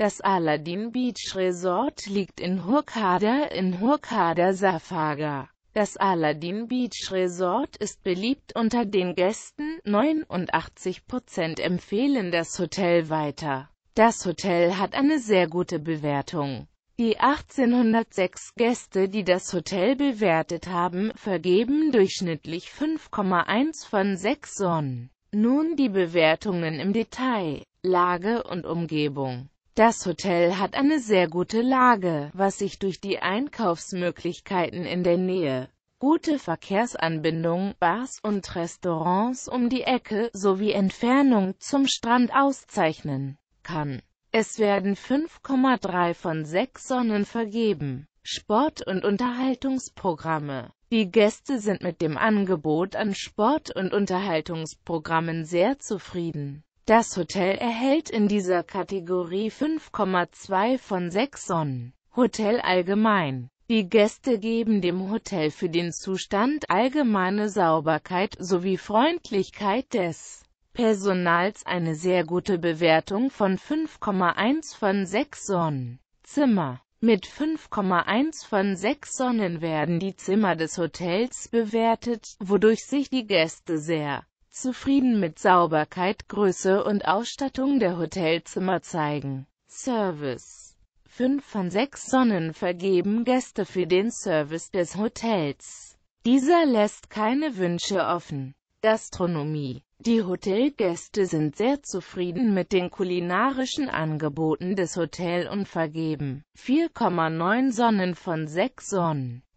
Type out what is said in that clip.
Das Aladdin Beach Resort liegt in Hurghada in Hurghada Safaga. Das Aladdin Beach Resort ist beliebt unter den Gästen, 89% empfehlen das Hotel weiter. Das Hotel hat eine sehr gute Bewertung. Die 1806 Gäste, die das Hotel bewertet haben, vergeben durchschnittlich 5,1 von 6 Sonnen. Nun die Bewertungen im Detail, Lage und Umgebung. Das Hotel hat eine sehr gute Lage, was sich durch die Einkaufsmöglichkeiten in der Nähe, gute Verkehrsanbindung, Bars und Restaurants um die Ecke sowie Entfernung zum Strand auszeichnen kann. Es werden 5,3 von 6 Sonnen vergeben. Sport- und Unterhaltungsprogramme Die Gäste sind mit dem Angebot an Sport- und Unterhaltungsprogrammen sehr zufrieden. Das Hotel erhält in dieser Kategorie 5,2 von 6 Sonnen. Hotel allgemein. Die Gäste geben dem Hotel für den Zustand allgemeine Sauberkeit sowie Freundlichkeit des Personals eine sehr gute Bewertung von 5,1 von 6 Sonnen. Zimmer mit 5,1 von 6 Sonnen werden die Zimmer des Hotels bewertet, wodurch sich die Gäste sehr zufrieden mit Sauberkeit, Größe und Ausstattung der Hotelzimmer zeigen. Service 5 von 6 Sonnen vergeben Gäste für den Service des Hotels. Dieser lässt keine Wünsche offen. Gastronomie Die Hotelgäste sind sehr zufrieden mit den kulinarischen Angeboten des Hotels und vergeben 4,9 Sonnen von 6 Sonnen.